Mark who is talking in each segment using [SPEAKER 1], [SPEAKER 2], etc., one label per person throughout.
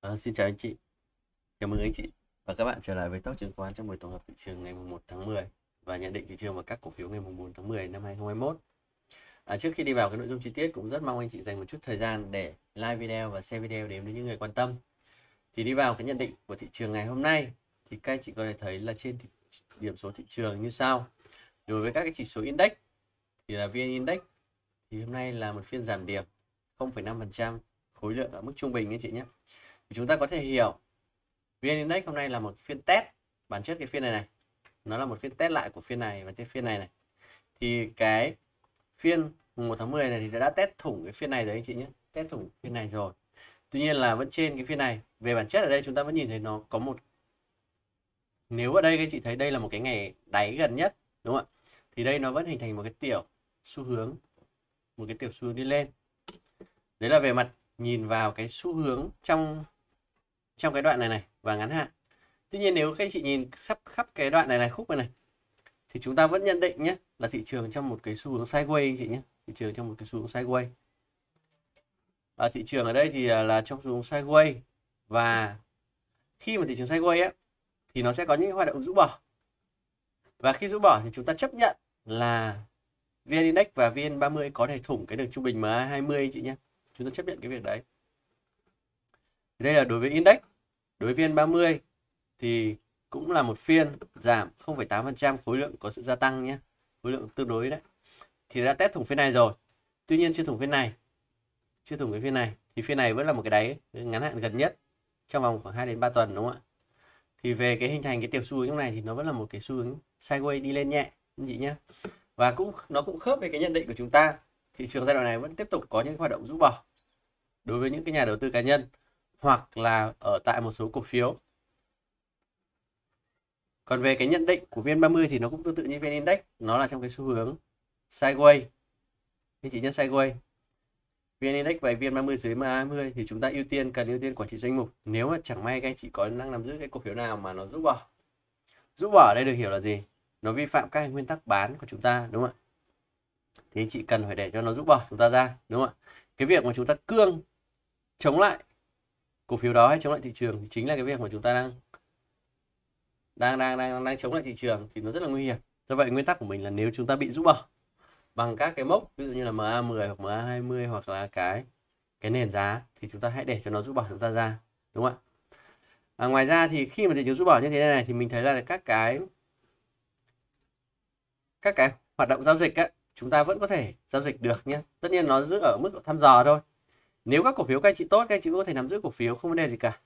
[SPEAKER 1] À, xin chào anh chị, chào mừng anh chị và các bạn trở lại với Talk chứng khoán trong buổi tổng hợp thị trường ngày 1 tháng 10 và nhận định thị trường và các cổ phiếu ngày 4 tháng 10 năm 2021. À, trước khi đi vào cái nội dung chi tiết cũng rất mong anh chị dành một chút thời gian để like video và share video đến với những người quan tâm. Thì đi vào cái nhận định của thị trường ngày hôm nay thì các anh chị có thể thấy là trên thị, điểm số thị trường như sau. Đối với các cái chỉ số index thì là VN Index thì hôm nay là một phiên giảm điểm 0,5% khối lượng ở mức trung bình anh chị nhé chúng ta có thể hiểu vn index hôm nay là một phiên test bản chất cái phiên này này nó là một phiên test lại của phiên này và cái phiên này này thì cái phiên 1 tháng 10 này thì đã test thủng cái phiên này rồi anh chị nhé test thủng phiên này rồi tuy nhiên là vẫn trên cái phiên này về bản chất ở đây chúng ta vẫn nhìn thấy nó có một nếu ở đây các chị thấy đây là một cái ngày đáy gần nhất đúng không ạ thì đây nó vẫn hình thành một cái tiểu xu hướng một cái tiểu xu hướng đi lên đấy là về mặt nhìn vào cái xu hướng trong trong cái đoạn này này và ngắn hạn tuy nhiên nếu các anh chị nhìn sắp khắp cái đoạn này này khúc này này thì chúng ta vẫn nhận định nhé là thị trường trong một cái xu hướng sideways anh chị nhé thị trường trong một cái xu hướng sideways và thị trường ở đây thì à, là trong xu hướng sideways và khi mà thị trường sideways ấy, thì nó sẽ có những hoạt động rũ bỏ và khi rũ bỏ thì chúng ta chấp nhận là VN Index và VN30 có thể thủng cái đường trung bình MA20 anh chị nhé chúng ta chấp nhận cái việc đấy đây là đối với index Đối viên 30 thì cũng là một phiên giảm 0,8% khối lượng có sự gia tăng nhé. Khối lượng tương đối đấy. Thì đã test thủng phiên này rồi. Tuy nhiên chưa thủng phiên này. Chưa thủng cái phiên này thì phiên này vẫn là một cái đáy ngắn hạn gần nhất trong vòng khoảng 2 đến 3 tuần đúng không ạ? Thì về cái hình thành cái tiểu xu hướng này thì nó vẫn là một cái xu hướng sideways đi lên nhẹ anh chị nhé. Và cũng nó cũng khớp với cái nhận định của chúng ta. Thị trường giai đoạn này vẫn tiếp tục có những hoạt động rũ bỏ đối với những cái nhà đầu tư cá nhân hoặc là ở tại một số cổ phiếu. Còn về cái nhận định của VN30 thì nó cũng tương tự như VN Index, nó là trong cái xu hướng sideways. Anh chỉ nhân sideways. VN Index và VN30 dưới MA20 thì chúng ta ưu tiên cần ưu tiên quản trị danh mục. Nếu mà chẳng may các anh chị có năng nắm giữ cái cổ phiếu nào mà nó rút bỏ. rút bỏ ở đây được hiểu là gì? Nó vi phạm các nguyên tắc bán của chúng ta đúng không ạ? Thì anh chị cần phải để cho nó rút bỏ chúng ta ra đúng không ạ? Cái việc mà chúng ta cương chống lại cổ phiếu đó hay chống lại thị trường thì chính là cái việc mà chúng ta đang đang đang đang đang chống lại thị trường thì nó rất là nguy hiểm do vậy nguyên tắc của mình là nếu chúng ta bị rút bỏ bằng các cái mốc ví dụ như là MA10 hoặc MA20 hoặc là cái cái nền giá thì chúng ta hãy để cho nó rút bỏ chúng ta ra đúng không ạ à, ngoài ra thì khi mà thị trường rút bỏ như thế này, thì mình thấy là các cái các cái hoạt động giao dịch á, chúng ta vẫn có thể giao dịch được nhé tất nhiên nó giữ ở mức thăm dò thôi nếu các cổ phiếu các anh chị tốt, các anh chị vẫn có thể nắm giữ cổ phiếu không vấn đề gì cả.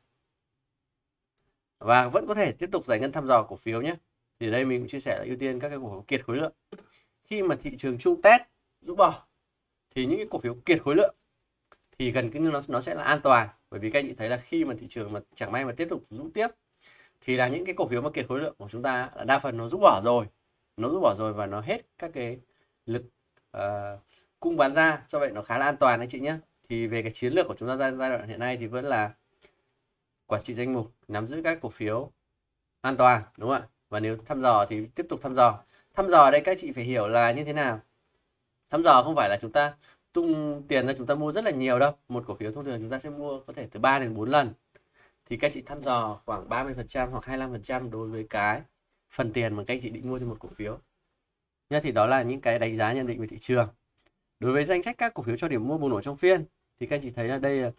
[SPEAKER 1] Và vẫn có thể tiếp tục giải ngân thăm dò cổ phiếu nhé. Thì đây mình cũng chia sẻ là ưu tiên các cái cổ phiếu kiệt khối lượng. Khi mà thị trường chung test rũ bỏ thì những cái cổ phiếu kiệt khối lượng thì gần cái nó nó sẽ là an toàn bởi vì các anh chị thấy là khi mà thị trường mà chẳng may mà tiếp tục rũ tiếp thì là những cái cổ phiếu mà kiệt khối lượng của chúng ta là đa phần nó rũ bỏ rồi nó rũ bỏ rồi và nó hết các cái lực uh, cung bán ra do vậy nó khá là an toàn anh chị nhé thì về cái chiến lược của chúng ta giai đoạn hiện nay thì vẫn là quản trị danh mục nắm giữ các cổ phiếu an toàn đúng không ạ và nếu thăm dò thì tiếp tục thăm dò thăm dò ở đây các chị phải hiểu là như thế nào thăm dò không phải là chúng ta tung tiền ra chúng ta mua rất là nhiều đâu một cổ phiếu thông thường chúng ta sẽ mua có thể từ 3 đến 4 lần thì các chị thăm dò khoảng 30% hoặc 25% đối với cái phần tiền mà các chị định mua cho một cổ phiếu nha thì đó là những cái đánh giá nhận định về thị trường đối với danh sách các cổ phiếu cho điểm mua bùng nổ trong phiên thì các anh chị thấy là đây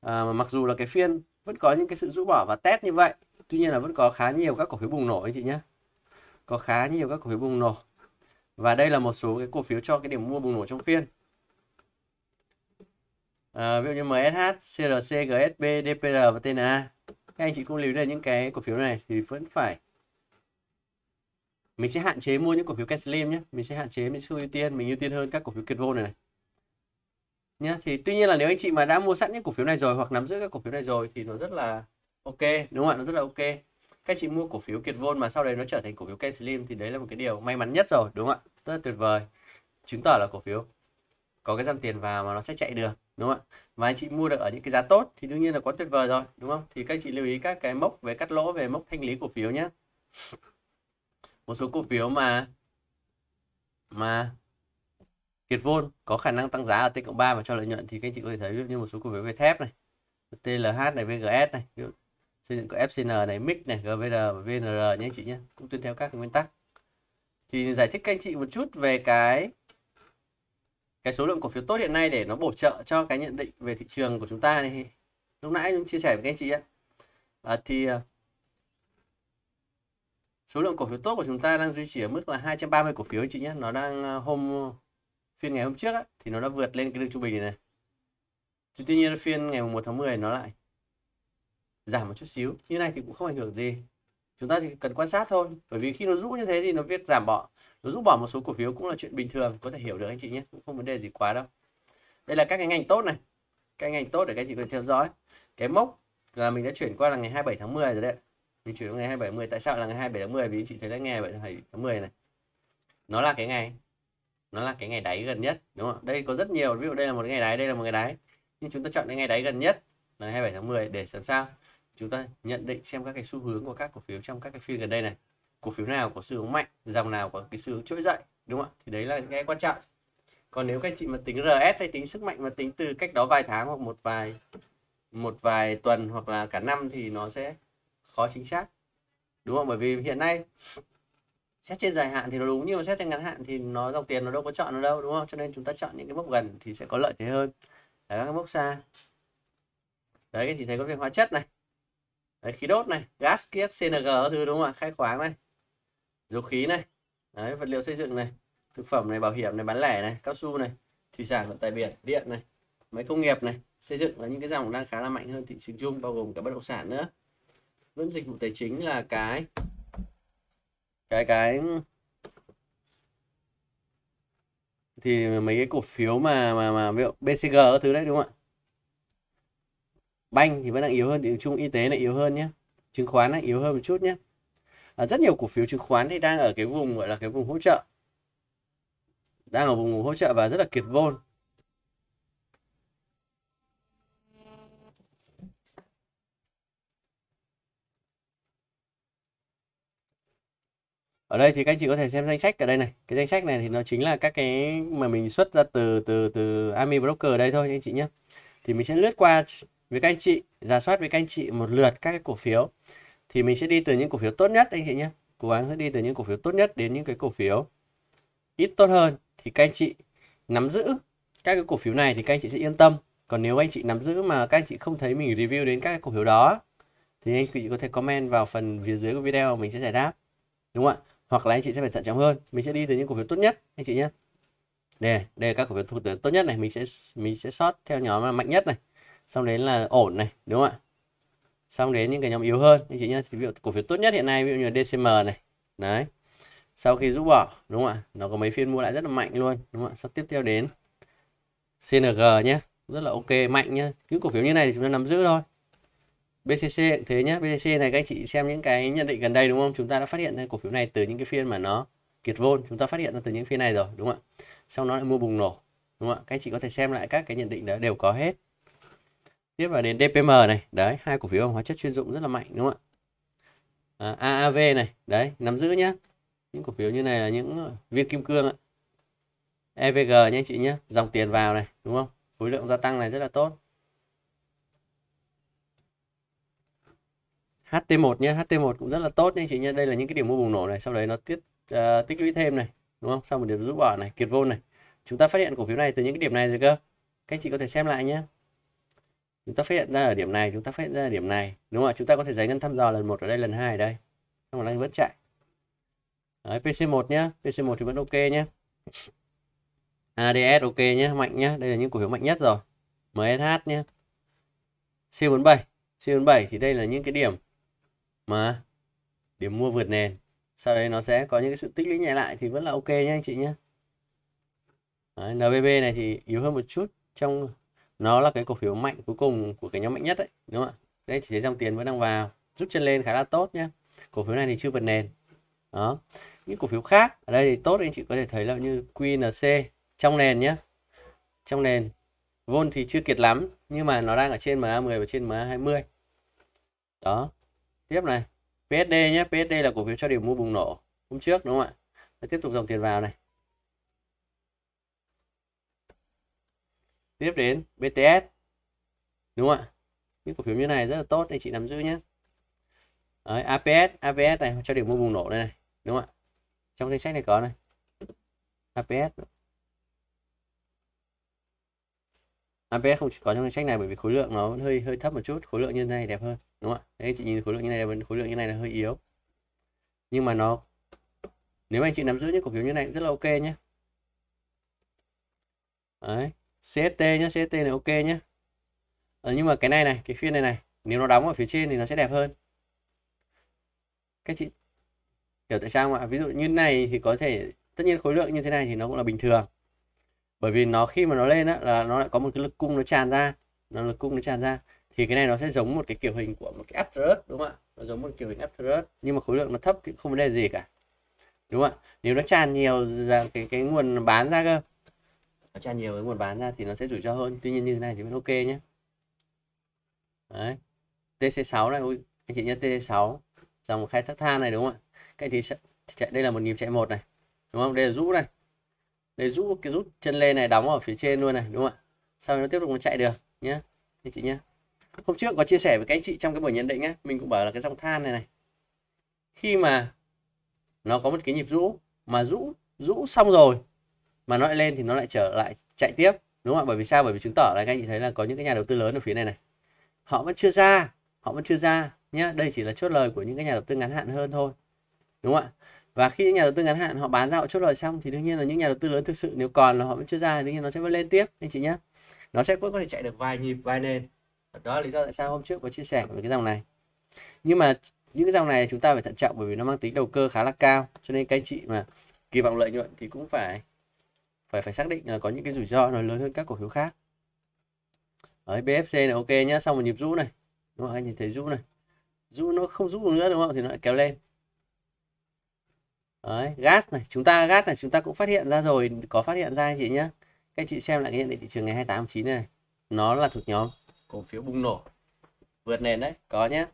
[SPEAKER 1] à, mặc dù là cái phiên vẫn có những cái sự rũ bỏ và test như vậy tuy nhiên là vẫn có khá nhiều các cổ phiếu bùng nổ anh chị nhé có khá nhiều các cổ phiếu bùng nổ và đây là một số cái cổ phiếu cho cái điểm mua bùng nổ trong phiên à, ví dụ như MSH, CRC, GSB, DPR và TNA các anh chị cũng lưu ý đến những cái cổ phiếu này thì vẫn phải mình sẽ hạn chế mua những cổ phiếu cash slim nhé mình sẽ hạn chế mình sẽ ưu tiên mình ưu tiên hơn các cổ phiếu kiệt vô này, này nhé thì tuy nhiên là nếu anh chị mà đã mua sẵn những cổ phiếu này rồi hoặc nắm giữ các cổ phiếu này rồi thì nó rất là ok đúng không ạ nó rất là ok các chị mua cổ phiếu kiệt vôn mà sau đấy nó trở thành cổ phiếu Ken Slim thì đấy là một cái điều may mắn nhất rồi đúng không ạ rất là tuyệt vời chứng tỏ là cổ phiếu có cái dòng tiền vào mà nó sẽ chạy được đúng không ạ và anh chị mua được ở những cái giá tốt thì đương nhiên là quá tuyệt vời rồi đúng không thì các chị lưu ý các cái mốc về cắt lỗ về mốc thanh lý cổ phiếu nhé một số cổ phiếu mà mà Kiệt Vôn có khả năng tăng giá ở T cộng 3 và cho lợi nhuận thì các anh chị có thể thấy ví dụ như một số cổ phiếu về thép này, TLH này, VGS này, ví dụ xây dựng có FCN này, MIX này, GVR và VNR nhé anh chị nhé, cũng tuân theo các nguyên tắc. Thì giải thích các anh chị một chút về cái cái số lượng cổ phiếu tốt hiện nay để nó bổ trợ cho cái nhận định về thị trường của chúng ta này. Lúc nãy chúng chia sẻ với các anh chị ạ. À, thì số lượng cổ phiếu tốt của chúng ta đang duy trì ở mức là 230 cổ phiếu anh chị nhé. Nó đang à, hôm phiên ngày hôm trước á, thì nó đã vượt lên cái đường trung bình này này thì tuy nhiên phiên ngày 1 tháng 10 nó lại giảm một chút xíu như này thì cũng không ảnh hưởng gì chúng ta chỉ cần quan sát thôi bởi vì khi nó rũ như thế thì nó viết giảm bỏ nó rũ bỏ một số cổ phiếu cũng là chuyện bình thường có thể hiểu được anh chị nhé cũng không vấn đề gì quá đâu đây là các cái ngành tốt này các ngành tốt để các anh chị cần theo dõi cái mốc là mình đã chuyển qua là ngày 27 tháng 10 rồi đấy mình chuyển qua ngày 27 10 tại sao là ngày 27 tháng 10 vì anh chị thấy đã nghe vậy tháng 10 này nó là cái ngày nó là cái ngày đáy gần nhất đúng không đây có rất nhiều ví dụ đây là một ngày đáy đây là một ngày đáy nhưng chúng ta chọn cái ngày đáy gần nhất là 27 tháng 10 để làm sao chúng ta nhận định xem các cái xu hướng của các cổ phiếu trong các cái phiên gần đây này cổ phiếu nào có xu hướng mạnh dòng nào có cái xu hướng trỗi dậy đúng không ạ thì đấy là cái quan trọng còn nếu các chị mà tính RS hay tính sức mạnh mà tính từ cách đó vài tháng hoặc một vài một vài tuần hoặc là cả năm thì nó sẽ khó chính xác đúng không bởi vì hiện nay xét trên dài hạn thì nó đúng nhưng mà xét trên ngắn hạn thì nó dòng tiền nó đâu có chọn nó đâu đúng không cho nên chúng ta chọn những cái mốc gần thì sẽ có lợi thế hơn là các mốc xa đấy các chị thấy có về hóa chất này đấy, khí đốt này gas kiếc cng thứ đúng không ạ khai khoáng này dầu khí này đấy, vật liệu xây dựng này thực phẩm này bảo hiểm này bán lẻ này cao su này thủy sản vận tải biển điện này máy công nghiệp này xây dựng là những cái dòng đang khá là mạnh hơn thị trường chung bao gồm cả bất động sản nữa vẫn dịch vụ tài chính là cái cái cái thì mấy cái cổ phiếu mà mà mà ví dụ BCG các thứ đấy đúng không ạ banh thì vẫn đang yếu hơn điểm chung y tế lại yếu hơn nhé chứng khoán lại yếu hơn một chút nhé à, rất nhiều cổ phiếu chứng khoán thì đang ở cái vùng gọi là cái vùng hỗ trợ đang ở vùng hỗ trợ và rất là kiệt vôn ở đây thì các anh chị có thể xem danh sách ở đây này cái danh sách này thì nó chính là các cái mà mình xuất ra từ từ từ Army Broker ở đây thôi anh chị nhé thì mình sẽ lướt qua với các anh chị giả soát với các anh chị một lượt các cái cổ phiếu thì mình sẽ đi từ những cổ phiếu tốt nhất anh chị nhé cố gắng sẽ đi từ những cổ phiếu tốt nhất đến những cái cổ phiếu ít tốt hơn thì các anh chị nắm giữ các cái cổ phiếu này thì các anh chị sẽ yên tâm còn nếu anh chị nắm giữ mà các anh chị không thấy mình review đến các cái cổ phiếu đó thì anh chị có thể comment vào phần phía dưới của video mình sẽ giải đáp đúng không ạ hoặc là anh chị sẽ phải thận trọng hơn mình sẽ đi từ những cổ phiếu tốt nhất anh chị nhé đây đây là các cổ phiếu thuộc tốt nhất này mình sẽ mình sẽ sót theo nhóm mạnh nhất này xong đến là ổn này đúng không ạ xong đến những cái nhóm yếu hơn anh chị nhé ví dụ cổ phiếu tốt nhất hiện nay ví dụ như DCM này đấy sau khi rút bỏ đúng không ạ nó có mấy phiên mua lại rất là mạnh luôn đúng không ạ sau tiếp theo đến CNG nhé rất là ok mạnh nhé những cổ phiếu như này thì chúng ta nắm giữ thôi BCC cũng thế nhé BCC này các anh chị xem những cái nhận định gần đây đúng không chúng ta đã phát hiện ra cổ phiếu này từ những cái phiên mà nó kiệt vôn chúng ta phát hiện ra từ những phiên này rồi đúng không ạ sau nó lại mua bùng nổ đúng không ạ các anh chị có thể xem lại các cái nhận định đó đều có hết tiếp vào đến DPM này đấy hai cổ phiếu hóa chất chuyên dụng rất là mạnh đúng không ạ à, AAV này đấy nắm giữ nhá những cổ phiếu như này là những viên kim cương ạ EVG nhé anh chị nhé dòng tiền vào này đúng không khối lượng gia tăng này rất là tốt HT1 nhé HT1 cũng rất là tốt nha anh chị nhé. đây là những cái điểm mua bùng nổ này sau đấy nó tiết uh, tích lũy thêm này đúng không sau một điểm rút bỏ này kiệt vôn này chúng ta phát hiện cổ phiếu này từ những cái điểm này rồi cơ các anh chị có thể xem lại nhé chúng ta phát hiện ra ở điểm này chúng ta phát hiện ra ở điểm này đúng không ạ chúng ta có thể giải ngân thăm dò lần một ở đây lần hai ở đây xong rồi đang vẫn chạy đấy, PC1 nhé PC1 thì vẫn ok nhé ADS ok nhé mạnh nhé đây là những cổ phiếu mạnh nhất rồi MSH nhé C47 C47 thì đây là những cái điểm mà điểm mua vượt nền sau đấy nó sẽ có những cái sự tích lũy nhẹ lại thì vẫn là ok nhé anh chị nhé đấy, NBB này thì yếu hơn một chút trong nó là cái cổ phiếu mạnh cuối cùng của cái nhóm mạnh nhất đấy đúng không ạ đấy chỉ thấy dòng tiền vẫn đang vào rút chân lên khá là tốt nhé cổ phiếu này thì chưa vượt nền đó những cổ phiếu khác ở đây thì tốt anh chị có thể thấy là như QNC trong nền nhé trong nền vôn thì chưa kiệt lắm nhưng mà nó đang ở trên MA10 và trên MA20 đó tiếp này PSD nhé PSD là cổ phiếu cho điểm mua bùng nổ hôm trước đúng không ạ Để tiếp tục dòng tiền vào này tiếp đến BTS đúng không ạ những cổ phiếu như này rất là tốt anh chị nắm giữ nhé Đấy, APS APS này cho điểm mua bùng nổ đây này đúng không ạ trong danh sách này có này APS APS không có trong danh sách này bởi vì khối lượng nó hơi hơi thấp một chút khối lượng như thế này đẹp hơn đúng không ạ đấy chị nhìn khối lượng như này đẹp khối lượng như này là hơi yếu nhưng mà nó nếu anh chị nắm giữ những cổ phiếu như này cũng rất là ok nhé đấy CST nhé CST này ok nhé ờ, nhưng mà cái này này cái phiên này này nếu nó đóng ở phía trên thì nó sẽ đẹp hơn các chị hiểu tại sao mà ví dụ như này thì có thể tất nhiên khối lượng như thế này thì nó cũng là bình thường bởi vì nó khi mà nó lên á là nó lại có một cái lực cung nó tràn ra nó lực cung nó tràn ra thì cái này nó sẽ giống một cái kiểu hình của một cái After Earth đúng không ạ nó giống một kiểu hình After Earth nhưng mà khối lượng nó thấp thì không vấn đề gì cả đúng không ạ nếu nó tràn nhiều ra cái cái nguồn bán ra cơ nó tràn nhiều cái nguồn bán ra thì nó sẽ rủi ro hơn tuy nhiên như thế này thì vẫn ok nhé đấy TC6 này ui, anh chị nhớ TC6 dòng khai thác than này đúng không ạ cái thì chạy đây là một nhịp chạy một này đúng không đây là rũ này để rút cái rút chân lên này đóng ở phía trên luôn này đúng không ạ sau nó tiếp tục nó chạy được nhé anh chị nhé hôm trước có chia sẻ với các anh chị trong cái buổi nhận định á mình cũng bảo là cái dòng than này này khi mà nó có một cái nhịp rũ mà rũ rũ xong rồi mà nó lại lên thì nó lại trở lại chạy tiếp đúng không ạ bởi vì sao bởi vì chứng tỏ là các anh chị thấy là có những cái nhà đầu tư lớn ở phía này này họ vẫn chưa ra họ vẫn chưa ra nhé đây chỉ là chốt lời của những cái nhà đầu tư ngắn hạn hơn thôi đúng không ạ và khi những nhà đầu tư ngắn hạn họ bán ra họ chốt lời xong thì đương nhiên là những nhà đầu tư lớn thực sự nếu còn là họ vẫn chưa ra thì đương nhiên nó sẽ vẫn lên tiếp anh chị nhé nó sẽ vẫn có thể chạy được vài nhịp vài nền đó là lý do tại sao hôm trước có chia sẻ về cái dòng này nhưng mà những cái dòng này chúng ta phải thận trọng bởi vì nó mang tính đầu cơ khá là cao cho nên các anh chị mà kỳ vọng lợi nhuận thì cũng phải phải phải xác định là có những cái rủi ro nó lớn hơn các cổ phiếu khác ở BFC này ok nhá xong một nhịp rũ này đúng không anh nhìn thấy rũ này rũ nó không rũ nữa đúng không thì nó lại kéo lên Đấy, gas này chúng ta gas này chúng ta cũng phát hiện ra rồi có phát hiện ra anh chị nhé các chị xem lại cái hiện định thị trường ngày 28 9 này nó là thuộc nhóm cổ phiếu bùng nổ vượt nền đấy có nhé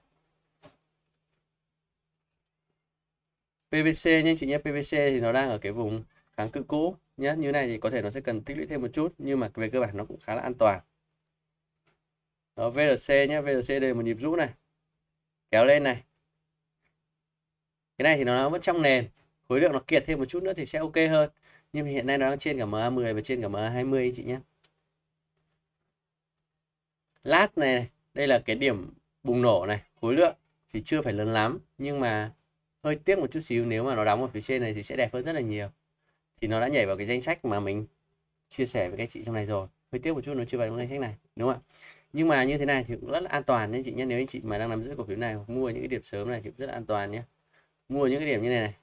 [SPEAKER 1] PVC nhé chị nhé PVC thì nó đang ở cái vùng kháng cự cũ nhé như này thì có thể nó sẽ cần tích lũy thêm một chút nhưng mà về cơ bản nó cũng khá là an toàn đó VRC nhé VRC đây là một nhịp rũ này kéo lên này cái này thì nó vẫn trong nền khối lượng nó kiệt thêm một chút nữa thì sẽ ok hơn nhưng mà hiện nay nó đang trên cả MA10 và trên cả MA20 anh chị nhé last này, này đây là cái điểm bùng nổ này khối lượng thì chưa phải lớn lắm nhưng mà hơi tiếc một chút xíu nếu mà nó đóng ở phía trên này thì sẽ đẹp hơn rất là nhiều thì nó đã nhảy vào cái danh sách mà mình chia sẻ với các chị trong này rồi hơi tiếc một chút nó chưa vào trong danh sách này đúng không ạ nhưng mà như thế này thì cũng rất là an toàn nên chị nhé nếu anh chị mà đang nắm giữ cổ phiếu này mua những cái điểm sớm này thì cũng rất là an toàn nhé mua những cái điểm như này này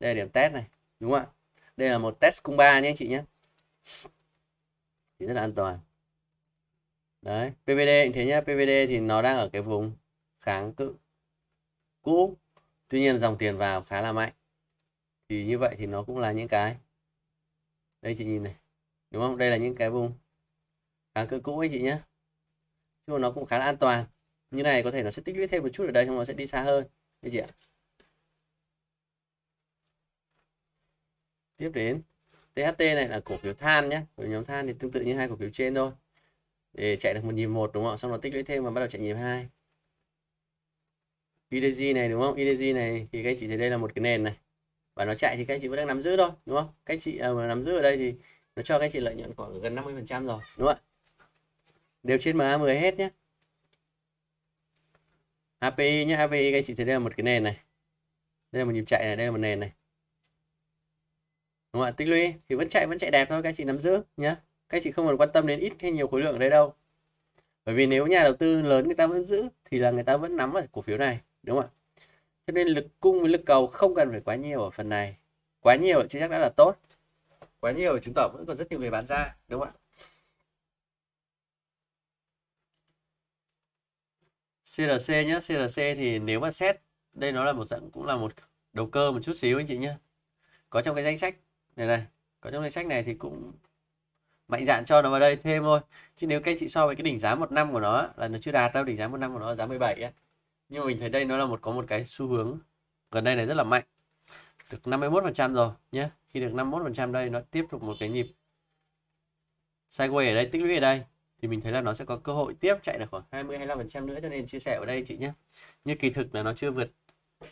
[SPEAKER 1] đây là điểm test này đúng không ạ đây là một test cung ba nhé anh chị nhé thì rất là an toàn đấy PVD thế nhá PVD thì nó đang ở cái vùng kháng cự cũ tuy nhiên dòng tiền vào khá là mạnh thì như vậy thì nó cũng là những cái đây chị nhìn này đúng không đây là những cái vùng kháng cự cũ ấy chị nhé chứ nó cũng khá là an toàn như này có thể nó sẽ tích lũy thêm một chút ở đây xong nó sẽ đi xa hơn anh chị ạ tiếp đến THT này là cổ phiếu than nhé cổ phiếu nhóm than thì tương tự như hai cổ phiếu trên thôi để chạy được một nhịp một đúng không xong nó tích lũy thêm và bắt đầu chạy nhịp hai IDG này đúng không IDG này thì các chị thấy đây là một cái nền này và nó chạy thì các chị vẫn đang nắm giữ thôi đúng không các chị à, mà nắm giữ ở đây thì nó cho các chị lợi nhuận khoảng gần 50 phần trăm rồi đúng không ạ đều trên MA10 hết nhé API nhé API các chị thấy đây là một cái nền này đây là một nhịp chạy này đây là một nền này đúng không ạ tích lũy thì vẫn chạy vẫn chạy đẹp thôi các chị nắm giữ nhé các chị không cần quan tâm đến ít hay nhiều khối lượng ở đây đâu bởi vì nếu nhà đầu tư lớn người ta vẫn giữ thì là người ta vẫn nắm vào cổ phiếu này đúng không ạ cho nên lực cung với lực cầu không cần phải quá nhiều ở phần này quá nhiều chưa chắc đã là tốt quá nhiều chứng tỏ vẫn còn rất nhiều người bán ra đúng không ạ CLC nhé CLC thì nếu mà xét đây nó là một dạng cũng là một đầu cơ một chút xíu anh chị nhé có trong cái danh sách này này có trong danh sách này thì cũng mạnh dạn cho nó vào đây thêm thôi chứ nếu các chị so với cái đỉnh giá một năm của nó là nó chưa đạt đâu đỉnh giá một năm của nó giá 17 ấy. nhưng mà mình thấy đây nó là một có một cái xu hướng gần đây này rất là mạnh được 51 phần trăm rồi nhé khi được 51 phần trăm đây nó tiếp tục một cái nhịp sideways ở đây tích lũy ở đây thì mình thấy là nó sẽ có cơ hội tiếp chạy được khoảng 20 25 phần trăm nữa cho nên chia sẻ ở đây chị nhé như kỳ thực là nó chưa vượt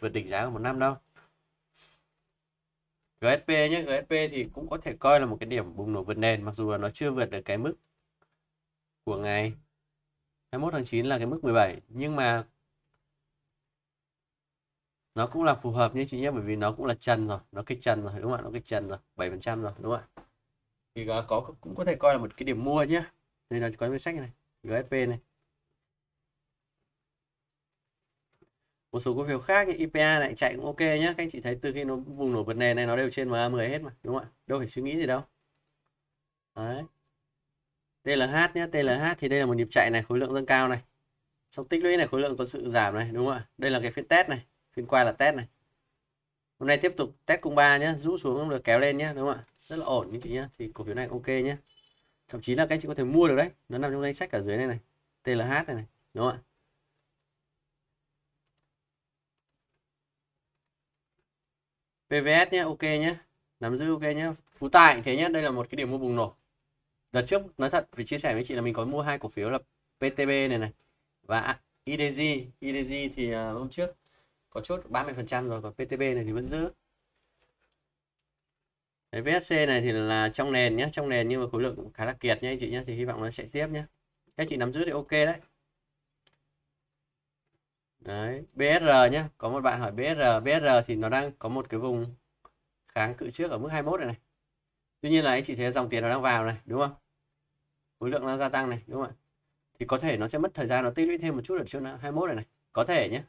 [SPEAKER 1] vượt đỉnh giá của một năm đâu GSP nhé GSP thì cũng có thể coi là một cái điểm bùng nổ vượt nền mặc dù là nó chưa vượt được cái mức của ngày 21 tháng 9 là cái mức 17 nhưng mà nó cũng là phù hợp như chị nhé bởi vì nó cũng là chân rồi nó kích chân rồi đúng không ạ nó kích chân rồi 7 phần trăm rồi đúng không ạ thì có cũng có thể coi là một cái điểm mua nhé đây là có cái sách này GSP này một số cổ phiếu khác như IPA này chạy cũng ok nhé các anh chị thấy từ khi nó vùng nổ vượt nền này nó đều trên MA10 hết mà đúng không ạ đâu phải suy nghĩ gì đâu đấy TLH nhé TLH thì đây là một nhịp chạy này khối lượng dâng cao này xong tích lũy này khối lượng có sự giảm này đúng không ạ đây là cái phiên test này phiên qua là test này hôm nay tiếp tục test cung ba nhé rũ xuống được kéo lên nhé đúng không ạ rất là ổn như chị nhé thì cổ phiếu này ok nhé thậm chí là các anh chị có thể mua được đấy nó nằm trong danh sách ở dưới này này TLH này này đúng không ạ PVS nhé ok nhé nắm giữ ok nhé Phú Tài thế nhé đây là một cái điểm mua bùng nổ đợt trước nói thật vì chia sẻ với chị là mình có mua hai cổ phiếu là PTB này này và IDG IDG thì à, hôm trước có chốt 30% rồi còn PTB này thì vẫn giữ Đấy, VSC này thì là trong nền nhé trong nền nhưng mà khối lượng cũng khá là kiệt nhé anh chị nhé thì hy vọng nó sẽ tiếp nhé các chị nắm giữ thì ok đấy đấy BSR nhé có một bạn hỏi BSR BSR thì nó đang có một cái vùng kháng cự trước ở mức 21 này này tuy nhiên là anh chị thấy dòng tiền nó đang vào này đúng không khối lượng đang gia tăng này đúng không ạ thì có thể nó sẽ mất thời gian nó tích lũy thêm một chút ở chỗ 21 này này có thể nhé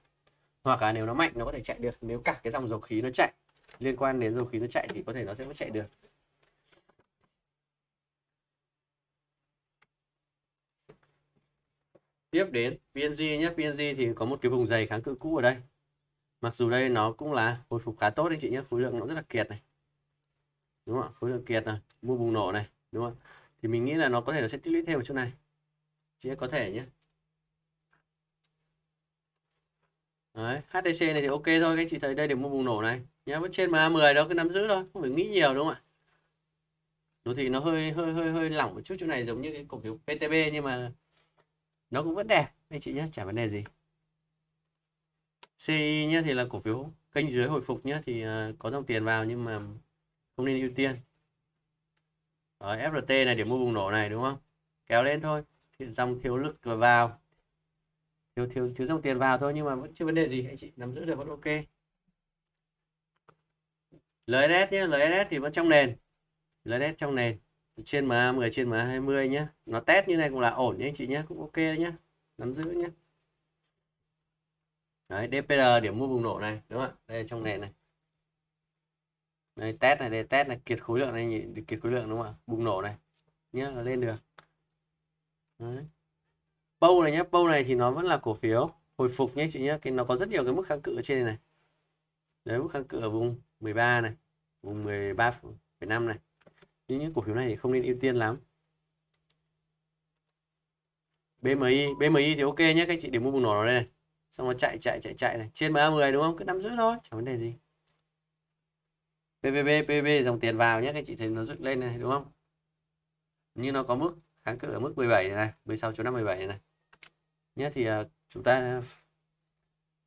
[SPEAKER 1] hoặc là nếu nó mạnh nó có thể chạy được nếu cả cái dòng dầu khí nó chạy liên quan đến dầu khí nó chạy thì có thể nó sẽ chạy được tiếp đến PNG nhé PNG thì có một cái vùng dày kháng cự cũ ở đây mặc dù đây nó cũng là hồi phục khá tốt anh chị nhé khối lượng nó rất là kiệt này đúng không khối lượng kiệt này mua bùng nổ này đúng không thì mình nghĩ là nó có thể nó sẽ tích lũy thêm ở chỗ này chỉ có thể nhé Đấy, HDC này thì ok thôi các anh chị thấy đây để mua bùng nổ này nhá vẫn trên MA10 đó cứ nắm giữ thôi không phải nghĩ nhiều đúng không ạ đồ thị nó hơi hơi hơi hơi lỏng một chút chỗ này giống như cái cổ phiếu PTB nhưng mà nó cũng vẫn đẹp anh chị nhé chả vấn đề gì CI nhé thì là cổ phiếu kênh dưới hồi phục nhé thì à, có dòng tiền vào nhưng mà không nên ưu tiên Đó, FRT này điểm mua bùng nổ này đúng không kéo lên thôi thì dòng thiếu lực vào thiếu thiếu thiếu dòng tiền vào thôi nhưng mà vẫn chưa vấn đề gì anh chị nắm giữ được vẫn ok LNS nhé LNS thì vẫn trong nền LNS trong nền trên MA 10 trên MA 20 nhé nó test như này cũng là ổn nhé anh chị nhé cũng ok nhé nắm giữ nhé đấy DPR điểm mua bùng nổ này đúng không ạ đây trong nền này đây test này đây test này kiệt khối lượng này nhỉ kiệt khối lượng đúng không ạ bùng nổ này nhé là lên được đấy. Pou này nhé Pou này thì nó vẫn là cổ phiếu hồi phục nhé chị nhé cái nó có rất nhiều cái mức kháng cự ở trên này đấy mức kháng cự ở vùng 13 này vùng 13,5 này những cổ phiếu này thì không nên ưu tiên lắm BMI BMI thì ok nhé các chị để mua bùng nổ nó đây này xong rồi chạy chạy chạy chạy này trên 30 đúng không cứ nắm giữ thôi chẳng vấn đề gì PVP, PVP dòng tiền vào nhé các chị thấy nó rút lên này đúng không Như nó có mức kháng cự ở mức 17 này, này 16 5 17 này, này nhé thì uh, chúng ta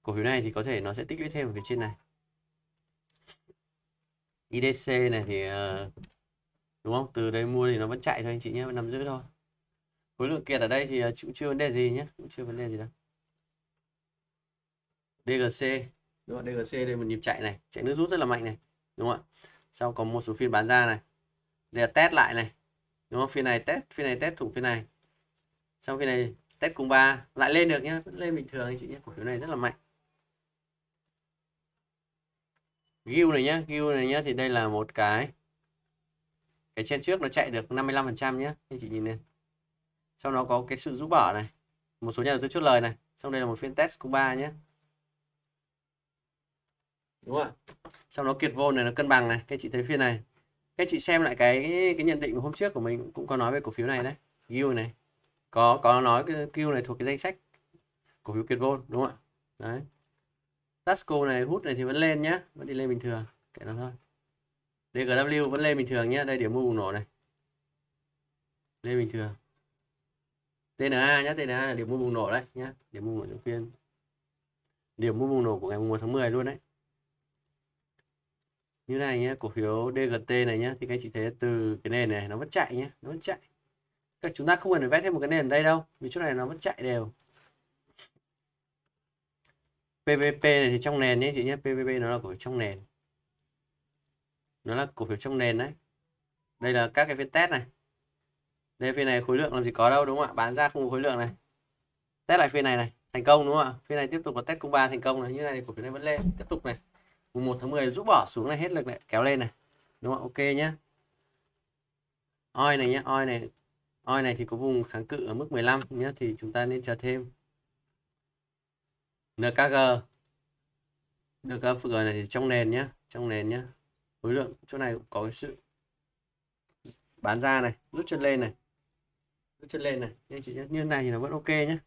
[SPEAKER 1] cổ phiếu này thì có thể nó sẽ tích lũy thêm ở phía trên này IDC này thì uh, đúng không từ đây mua thì nó vẫn chạy thôi anh chị nhé vẫn nắm giữ thôi khối lượng kiệt ở đây thì à, cũng chưa vấn đề gì nhé cũng chưa vấn đề gì đâu DGC đúng không? DGC đây một nhịp chạy này chạy nước rút rất là mạnh này đúng không ạ sau có một số phiên bán ra này để test lại này đúng không phiên này test phiên này test thủ phiên này sau phiên này test cùng ba lại lên được nhá vẫn lên bình thường anh chị nhé cổ phiếu này rất là mạnh Gil này nhá Gil này nhá thì đây là một cái cái trên trước nó chạy được 55% nhé anh chị nhìn lên, sau nó có cái sự rũ bỏ này một số nhà đầu tư chốt lời này xong đây là một phiên test Cuba nhé đúng không ạ sau đó kiệt vô này nó cân bằng này các chị thấy phiên này các chị xem lại cái cái nhận định hôm trước của mình cũng có nói về cổ phiếu này đấy Gil này có có nói cái Q này thuộc cái danh sách cổ phiếu kiệt vôn đúng không ạ đấy Tasco này hút này thì vẫn lên nhá vẫn đi lên bình thường kệ nó thôi DGW vẫn lên bình thường nhé đây điểm mua bùng nổ này lên bình thường TNA nhé TNA là điểm mua bùng nổ đấy nhé điểm mua bùng nổ phiên điểm mua bùng nổ của ngày 1 tháng 10 luôn đấy như này nhé cổ phiếu DGT này nhé thì các anh chị thấy từ cái nền này nó vẫn chạy nhé nó vẫn chạy các chúng ta không cần phải vét thêm một cái nền ở đây đâu vì chỗ này nó vẫn chạy đều PVP này thì trong nền nhé chị nhé PVP nó là của trong nền nó là cổ phiếu trong nền đấy đây là các cái phiên test này đây phiên này khối lượng làm gì có đâu đúng không ạ bán ra không có khối lượng này test lại phiên này này thành công đúng không ạ phiên này tiếp tục là test cung ba thành công này như này cổ phiếu này vẫn lên tiếp tục này mùng một tháng 10 rũ bỏ xuống này hết lực này kéo lên này đúng không ạ, ok nhé oi này nhé oi này oi này thì có vùng kháng cự ở mức 15 nhé thì chúng ta nên chờ thêm NKG được các này thì trong nền nhé trong nền nhé khối lượng chỗ này cũng có cái sự bán ra này rút chân lên này rút chân lên này nhưng chị như này thì nó vẫn ok nhé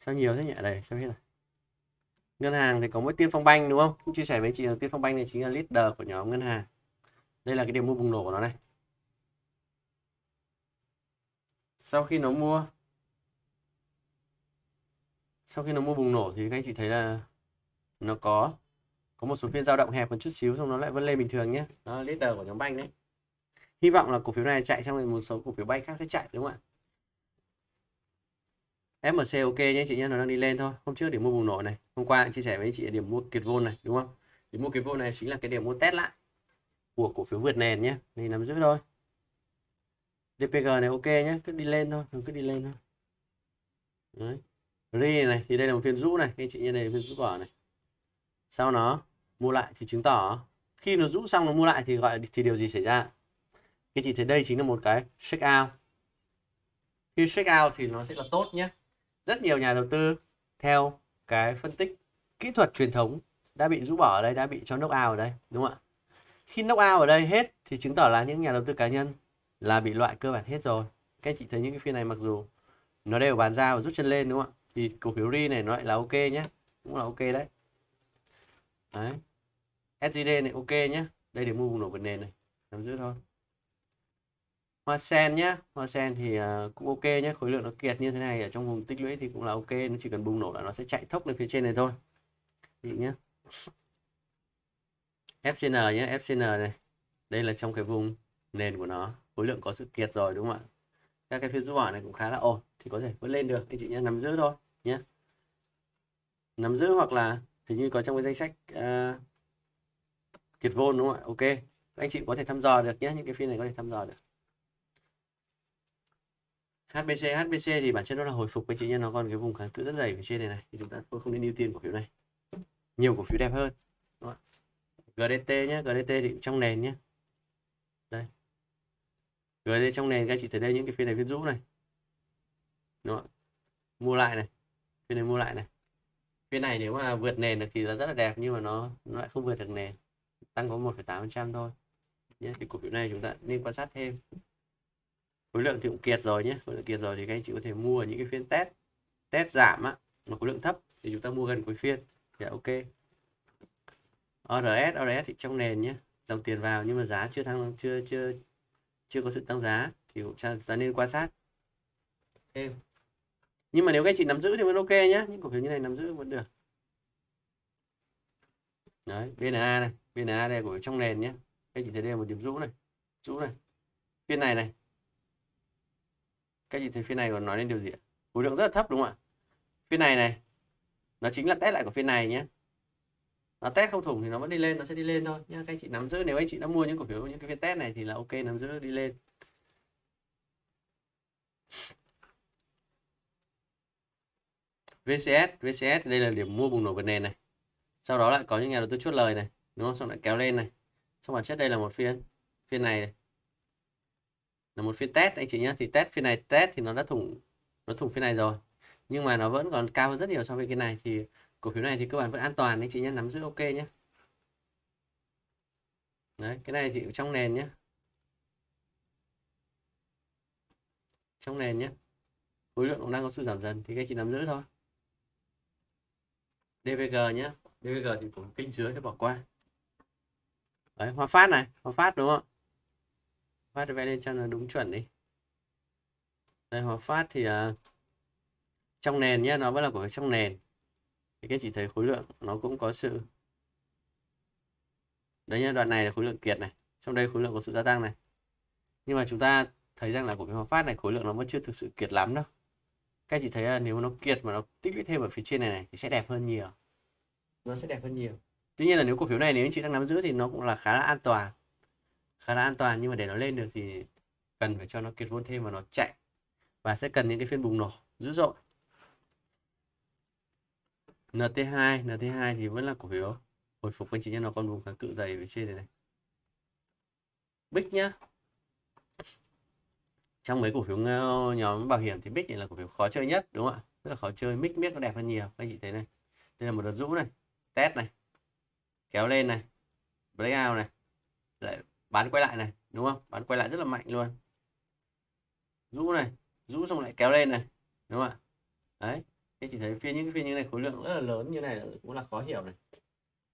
[SPEAKER 1] sao nhiều thế nhỉ đây sao hết rồi ngân hàng thì có mỗi tiên phong banh đúng không cũng chia sẻ với chị là tiên phong banh này chính là leader của nhóm ngân hàng đây là cái điểm mua bùng nổ của nó này sau khi nó mua sau khi nó mua bùng nổ thì các anh chị thấy là nó có có một số phiên dao động hẹp một chút xíu xong nó lại vẫn lên bình thường nhé Nó leader của nhóm banh đấy hy vọng là cổ phiếu này chạy xong rồi một số cổ phiếu bay khác sẽ chạy đúng không ạ FMC ok nhé chị nhé nó đang đi lên thôi hôm trước điểm mua bùng nổ này hôm qua chia sẻ với chị điểm mua kiệt vôn này đúng không điểm mua kiệt vôn này chính là cái điểm mua test lại của cổ phiếu vượt nền nhé nên nắm giữ thôi DPG này ok nhé cứ đi lên thôi cứ đi lên thôi đấy RI này thì đây là một phiên rũ này anh chị nhìn đây phiên rũ bỏ này sau nó mua lại thì chứng tỏ khi nó rũ xong nó mua lại thì gọi thì điều gì xảy ra các chị thấy đây chính là một cái check out khi check out thì nó sẽ là tốt nhé rất nhiều nhà đầu tư theo cái phân tích kỹ thuật truyền thống đã bị rũ bỏ ở đây đã bị cho knock out ở đây đúng không ạ khi knock out ở đây hết thì chứng tỏ là những nhà đầu tư cá nhân là bị loại cơ bản hết rồi các chị thấy những cái phiên này mặc dù nó đều bán ra và rút chân lên đúng không ạ thì cổ phiếu ri này nó lại là ok nhé cũng là ok đấy đấy SJD này ok nhé đây để mua vùng nổ vượt nền này nắm giữ thôi hoa sen nhé hoa sen thì à, cũng ok nhé khối lượng nó kiệt như thế này ở trong vùng tích lũy thì cũng là ok nó chỉ cần bùng nổ là nó sẽ chạy thốc lên phía trên này thôi Ví nhé FCN nhé FCN này đây là trong cái vùng nền của nó khối lượng có sự kiệt rồi đúng không ạ các cái phiên giúp hỏi này cũng khá là ổn thì có thể vẫn lên được anh chị nhé nắm giữ thôi nhé nắm giữ hoặc là hình như có trong cái danh sách uh, kiệt vôn đúng không ạ ok anh chị có thể thăm dò được nhé những cái phiên này có thể thăm dò được HBC HBC thì bản chất nó là hồi phục anh chị nhé nó còn cái vùng kháng cự rất dày ở trên này này thì chúng ta không nên ưu tiên cổ phiếu này nhiều cổ phiếu đẹp hơn đúng không? GDT nhé GDT thì trong nền nhé đây GDT trong nền các anh chị thấy đây những cái phiên này phiên rũ này đúng không? mua lại này phiên này mua lại này cái này nếu mà vượt nền được thì là rất là đẹp nhưng mà nó, nó lại không vượt được nền tăng có 1,8% thôi nhé thì cổ phiếu này chúng ta nên quan sát thêm khối lượng thì cũng kiệt rồi nhé khối lượng kiệt rồi thì các anh chị có thể mua những cái phiên test test giảm á mà khối lượng thấp thì chúng ta mua gần cuối phiên thì là ok ORS ORS thì trong nền nhé dòng tiền vào nhưng mà giá chưa tăng chưa chưa chưa có sự tăng giá thì chúng ta nên quan sát thêm nhưng mà nếu các anh chị nắm giữ thì vẫn ok nhé những cổ phiếu như này nắm giữ vẫn được đấy BNA này BNA đây của trong nền nhé các anh chị thấy đây là một điểm rũ này rũ này phiên này này các chị thấy phiên này còn nói lên điều gì ạ khối lượng rất là thấp đúng không ạ phiên này này nó chính là test lại của phiên này nhé nó test không thủng thì nó vẫn đi lên nó sẽ đi lên thôi nhá các anh chị nắm giữ nếu anh chị đã mua những cổ phiếu những cái phiên test này thì là ok nắm giữ đi lên VCS VCS đây là điểm mua bùng nổ vượt nền này sau đó lại có những nhà đầu tư chốt lời này đúng không xong lại kéo lên này xong bản chất đây là một phiên phiên này, này là một phiên test anh chị nhé thì test phiên này test thì nó đã thủng nó thủng phiên này rồi nhưng mà nó vẫn còn cao hơn rất nhiều so với cái này thì cổ phiếu này thì các bạn vẫn an toàn anh chị nhé nắm giữ ok nhé đấy cái này thì trong nền nhé trong nền nhé khối lượng cũng đang có sự giảm dần thì các chị nắm giữ thôi DVG nhé DVG thì cũng kinh dưới để bỏ qua đấy Hòa Phát này Hòa Phát đúng không Phát vẽ lên cho nó đúng chuẩn đi đây Hòa Phát thì uh, trong nền nhé nó vẫn là của trong nền thì các chị thấy khối lượng nó cũng có sự đấy nhé đoạn này là khối lượng kiệt này trong đây khối lượng có sự gia tăng này nhưng mà chúng ta thấy rằng là của cái Hòa Phát này khối lượng nó vẫn chưa thực sự kiệt lắm đâu các chị thấy là nếu nó kiệt mà nó tích lũy thêm ở phía trên này này thì sẽ đẹp hơn nhiều nó sẽ đẹp hơn nhiều tuy nhiên là nếu cổ phiếu này nếu anh chị đang nắm giữ thì nó cũng là khá là an toàn khá là an toàn nhưng mà để nó lên được thì cần phải cho nó kiệt vốn thêm và nó chạy và sẽ cần những cái phiên bùng nổ dữ dội NT2 NT2 thì vẫn là cổ phiếu hồi phục anh chị nhé nó còn vùng kháng cự dày ở trên này này Bích nhá trong mấy cổ phiếu nhóm bảo hiểm thì mic này là cổ phiếu khó chơi nhất đúng không ạ rất là khó chơi mic miết nó đẹp hơn nhiều các anh chị thấy này đây là một đợt rũ này test này kéo lên này breakout này lại bán quay lại này đúng không bán quay lại rất là mạnh luôn rũ này rũ xong lại kéo lên này đúng không ạ đấy thế chị thấy phiên những phiên như này khối lượng rất là lớn như này cũng là khó hiểu này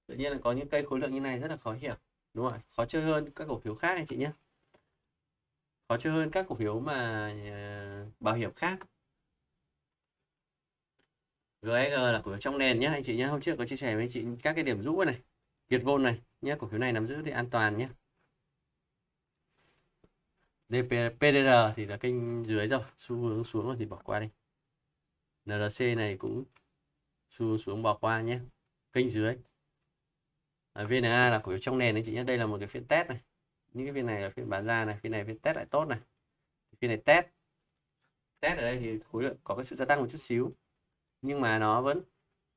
[SPEAKER 1] tự nhiên là có những cây khối lượng như này rất là khó hiểu đúng không ạ khó chơi hơn các cổ phiếu khác anh chị nhé khó chơi hơn các cổ phiếu mà ờ, bảo hiểm khác GSG là cổ phiếu trong nền nhé anh chị nhé hôm trước có chia sẻ với anh chị các cái điểm rũ này Việt Vôn này nhé cổ phiếu này nắm giữ thì an toàn nhé DP, PDR thì là kênh dưới rồi xu hướng xuống rồi thì bỏ qua đi NRC này cũng xu hướng xuống bỏ qua nhé kênh dưới à, VNA là cổ phiếu trong nền anh chị nhé đây là một cái phiên test này những cái phiên này là phiên bán ra này phiên này phiên test lại tốt này phiên này test test ở đây thì khối lượng có cái sự gia tăng một chút xíu nhưng mà nó vẫn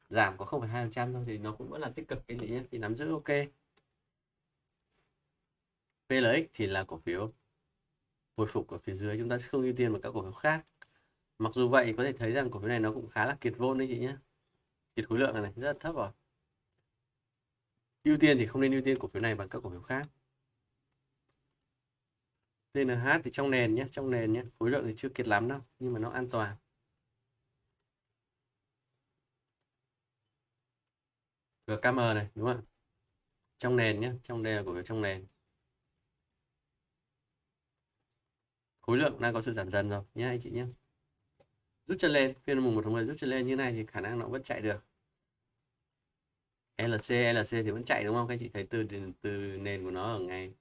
[SPEAKER 1] giảm có 0,2% thôi thì nó cũng vẫn là tích cực cái gì nhé thì nắm giữ ok PLX thì là cổ phiếu hồi phục ở phía dưới chúng ta sẽ không ưu tiên vào các cổ phiếu khác mặc dù vậy có thể thấy rằng cổ phiếu này nó cũng khá là kiệt vôn đấy chị nhé kiệt khối lượng này, này rất là thấp rồi ưu tiên thì không nên ưu tiên cổ phiếu này bằng các cổ phiếu khác NH thì trong nền nhé trong nền nhé khối lượng thì chưa kiệt lắm đâu nhưng mà nó an toàn GKM này đúng không trong nền nhé trong đây là cổ trong nền khối lượng đang có sự giảm dần rồi nhé anh chị nhé rút chân lên phiên mùng một tháng 10 rút chân lên như này thì khả năng nó vẫn chạy được LC LC thì vẫn chạy đúng không các anh chị thấy từ từ nền của nó ở ngày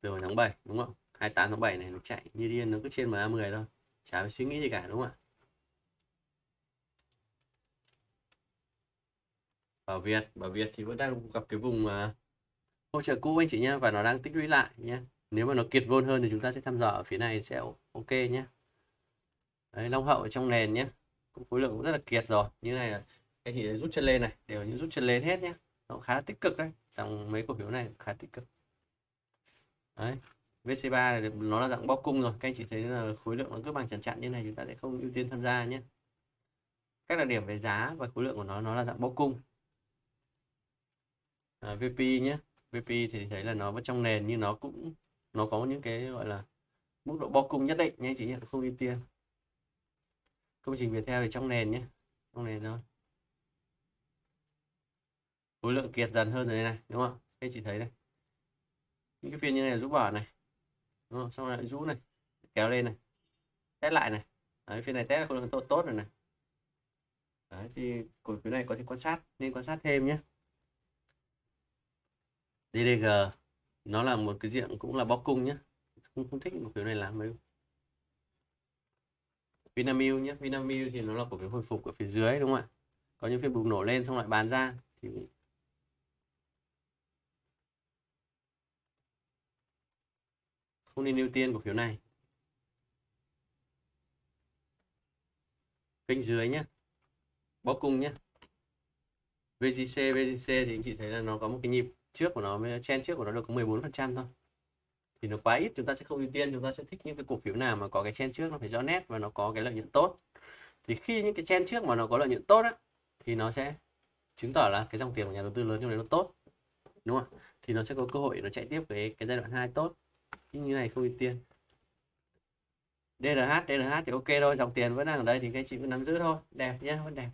[SPEAKER 1] từ tháng 7 đúng không 28 tháng 7 này nó chạy như điên nó cứ trên MA10 thôi chả phải suy nghĩ gì cả đúng không ạ Bảo Việt Bảo Việt thì vẫn đang gặp cái vùng à, hỗ trợ cũ anh chị nhé và nó đang tích lũy lại nhé nếu mà nó kiệt vôn hơn thì chúng ta sẽ thăm dò ở phía này sẽ ok nhé Đấy, Long Hậu ở trong nền nhé cũng khối lượng cũng rất là kiệt rồi như này là cái thì rút chân lên này đều những rút chân lên hết nhé nó khá là tích cực đấy dòng mấy cổ phiếu này khá tích cực đấy VC3 là nó là dạng bóc cung rồi các anh chị thấy là khối lượng nó cứ bằng chẳng chặn như này chúng ta sẽ không ưu tiên tham gia nhé các đặc điểm về giá và khối lượng của nó nó là dạng bóc cung à, VP nhé VP thì thấy là nó vẫn trong nền nhưng nó cũng nó có những cái gọi là mức độ bóc cung nhất định nhé chị nhận không ưu tiên công trình việt theo thì trong nền nhé trong nền thôi khối lượng kiệt dần hơn rồi đây này đúng không các anh chị thấy đây những cái phiên như này giúp bảo này không? xong rồi lại rũ này kéo lên này test lại này đấy, phiên này test không tốt tốt rồi này đấy, thì cổ phiếu này có thể quan sát nên quan sát thêm nhé DDG nó là một cái diện cũng là bóc cung nhé không, không thích cổ phiếu này lắm mấy Vinamilk nhé Vinamilk thì nó là cổ phiếu hồi phục ở phía dưới đúng không ạ có những phiên bùng nổ lên xong lại bán ra thì không nên ưu tiên cổ phiếu này kênh dưới nhé bóp cung nhé VGC VGC thì anh chị thấy là nó có một cái nhịp trước của nó chen trước của nó được có 14 phần trăm thôi thì nó quá ít chúng ta sẽ không ưu tiên chúng ta sẽ thích những cái cổ phiếu nào mà có cái chen trước nó phải rõ nét và nó có cái lợi nhuận tốt thì khi những cái chen trước mà nó có lợi nhuận tốt á thì nó sẽ chứng tỏ là cái dòng tiền của nhà đầu tư lớn trong đấy nó tốt đúng không thì nó sẽ có cơ hội nó chạy tiếp cái cái giai đoạn 2 tốt nhưng như này không ưu tiên DRH DRH thì ok thôi dòng tiền vẫn đang ở đây thì các chị vẫn nắm giữ thôi đẹp nhé vẫn đẹp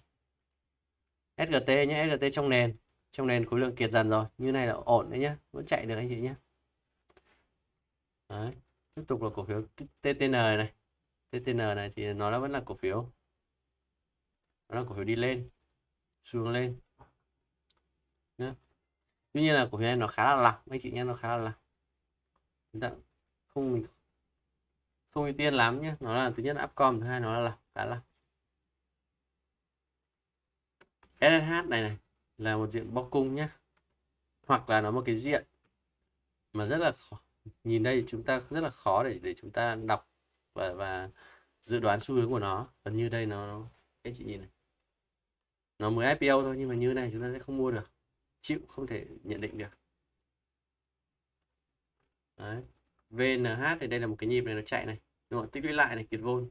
[SPEAKER 1] SGT nhé SGT trong nền trong nền khối lượng kiệt dần rồi như này là ổn đấy nhé vẫn chạy được anh chị nhé đấy. tiếp tục là cổ phiếu TTN này TTN này thì nó vẫn là cổ phiếu nó là cổ phiếu đi lên xuống lên nhé. tuy nhiên là cổ phiếu này nó khá là lỏng anh chị nhé nó khá là lỏng không mình không ưu tiên lắm nhé nó là thứ nhất là upcom thứ hai nó là cả lòng SSH này này là một diện bóc cung nhé hoặc là nó một cái diện mà rất là khó. nhìn đây chúng ta rất là khó để để chúng ta đọc và và dự đoán xu hướng của nó gần như đây nó anh chị nhìn này nó mới IPO thôi nhưng mà như này chúng ta sẽ không mua được chịu không thể nhận định được đấy VNH thì đây là một cái nhịp này nó chạy này đúng không? tích lũy lại này kiệt vôn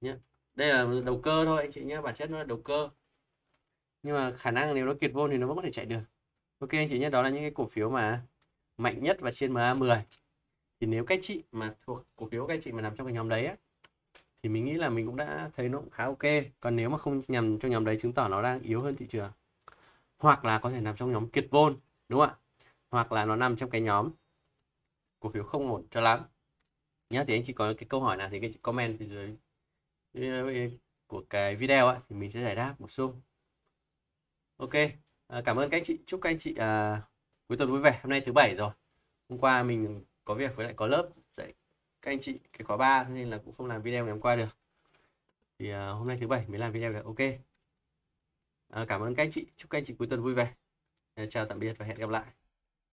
[SPEAKER 1] nhé đây là đầu cơ thôi anh chị nhé bản chất nó là đầu cơ nhưng mà khả năng nếu nó kiệt vôn thì nó vẫn có thể chạy được ok anh chị nhé đó là những cái cổ phiếu mà mạnh nhất và trên MA 10 thì nếu các chị mà thuộc cổ phiếu các chị mà nằm trong cái nhóm đấy á, thì mình nghĩ là mình cũng đã thấy nó cũng khá ok còn nếu mà không nhằm trong nhóm đấy chứng tỏ nó đang yếu hơn thị trường hoặc là có thể nằm trong nhóm kiệt vôn đúng không ạ hoặc là nó nằm trong cái nhóm cổ phiếu không ổn cho lắm nhá thì anh chị có cái câu hỏi nào thì cái comment phía dưới của cái video ấy, thì mình sẽ giải đáp bổ sung ok à, cảm ơn các anh chị chúc các anh chị à, cuối tuần vui vẻ hôm nay thứ bảy rồi hôm qua mình có việc với lại có lớp dạy các anh chị cái khóa 3 nên là cũng không làm video ngày hôm qua được thì à, hôm nay thứ bảy mới làm video được ok à, cảm ơn các anh chị chúc các anh chị cuối tuần vui vẻ à, chào tạm biệt và hẹn gặp lại